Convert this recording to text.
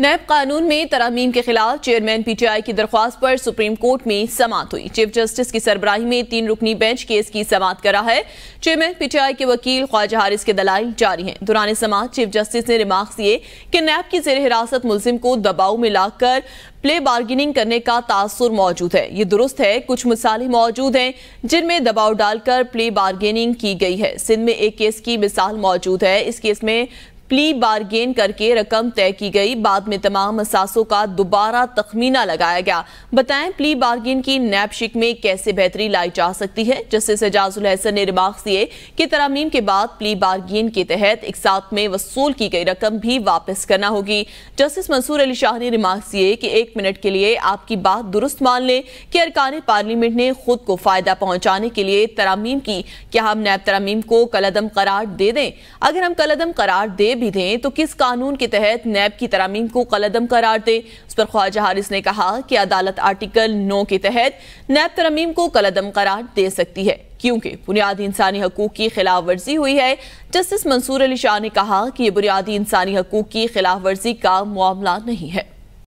नैब कानून में तरामीम के खिलाफ चेयरमैन पीटीआई की दरख्वास्त पर सुप्रीम कोर्ट में समात हुई चीफ जस्टिस की सरबराही में तीन रुकनी बेंच केस की समात करा है चेयरमैन पीटीआई के वकील ख्वाजा हारिस के दलाई जारी हैं दौरान समात चीफ जस्टिस ने रिमार्क दिए कि नैब की जेर हिरासत मुलिम को दबाव में लाकर प्ले बार्गेनिंग करने का तासर मौजूद है ये दुरुस्त है कुछ मिसालें मौजूद हैं जिनमें दबाव डालकर प्ले बार्गेनिंग की गई है सिंध में एक केस की मिसाल मौजूद है इस केस में प्ली बार्गेन करके रकम तय की गई बाद में तमाम असासों का दोबारा तखमीना लगाया गया बताएं प्ली बार्गेन की नैब शिक में कैसे बेहतरी लाई जा सकती है जस्टिस एजाजुल हसन ने रिमार्क दिए कि तरामीम के बाद प्ली बार्गेन के तहत एक साथ में वसूल की गई रकम भी वापस करना होगी जस्टिस मंसूर अली शाह ने रिमार्क दिए कि एक मिनट के लिए आपकी बात दुरुस्त मान लें कि अरकान पार्लियामेंट ने खुद को फायदा पहुंचाने के लिए तरामीम की क्या हम नैब तरामीम को कलदम करार दे दें अगर हम कलदम करार दे भी दें तो किस कानून के तहत नैब की तरामीम को कलदम करार दें उस पर ख्वाजा हारिस ने कहा कि अदालत आर्टिकल नौ के तहत नैब तरामीम को कलदम करार दे सकती है क्योंकि बुनियादी इंसानी हकूक की खिलाफ वर्जी हुई है जस्टिस मंसूर अली शाह ने कहा कि ये बुनियादी इंसानी हकूक की खिलाफ वर्जी का मामला नहीं है